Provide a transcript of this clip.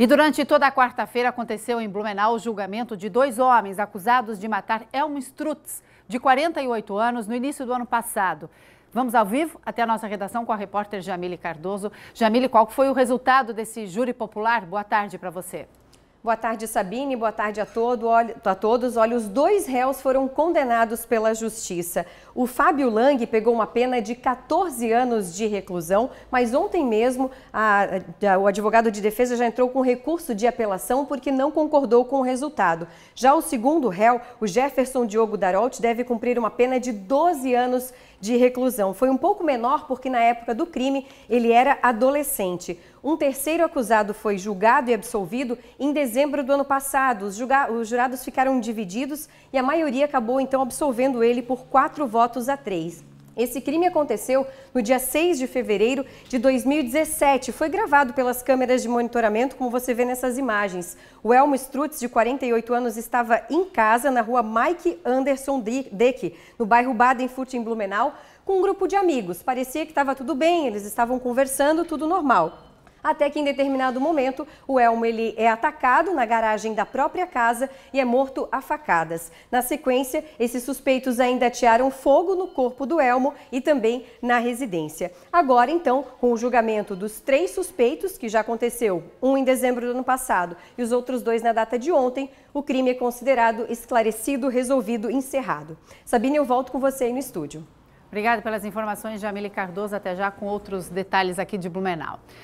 E durante toda a quarta-feira aconteceu em Blumenau o julgamento de dois homens acusados de matar Elmo Strutz, de 48 anos, no início do ano passado. Vamos ao vivo até a nossa redação com a repórter Jamile Cardoso. Jamile, qual foi o resultado desse júri popular? Boa tarde para você. Boa tarde, Sabine. Boa tarde a, todo, a todos. Olha, os dois réus foram condenados pela justiça. O Fábio Lang pegou uma pena de 14 anos de reclusão, mas ontem mesmo a, a, o advogado de defesa já entrou com recurso de apelação porque não concordou com o resultado. Já o segundo réu, o Jefferson Diogo Darolt, deve cumprir uma pena de 12 anos de reclusão. Foi um pouco menor porque na época do crime ele era adolescente. Um terceiro acusado foi julgado e absolvido em dezembro do ano passado. Os, os jurados ficaram divididos e a maioria acabou então absolvendo ele por quatro votos a três. Esse crime aconteceu no dia 6 de fevereiro de 2017. Foi gravado pelas câmeras de monitoramento, como você vê nessas imagens. O Elmo Strutz, de 48 anos, estava em casa na rua Mike Anderson Deck, no bairro Badenfurt em Blumenau, com um grupo de amigos. Parecia que estava tudo bem, eles estavam conversando, tudo normal. Até que em determinado momento, o Elmo ele é atacado na garagem da própria casa e é morto a facadas. Na sequência, esses suspeitos ainda tiaram fogo no corpo do Elmo e também na residência. Agora, então, com o julgamento dos três suspeitos, que já aconteceu, um em dezembro do ano passado e os outros dois na data de ontem, o crime é considerado esclarecido, resolvido, encerrado. Sabine, eu volto com você aí no estúdio. Obrigada pelas informações, Jamile Cardoso. Até já com outros detalhes aqui de Blumenau.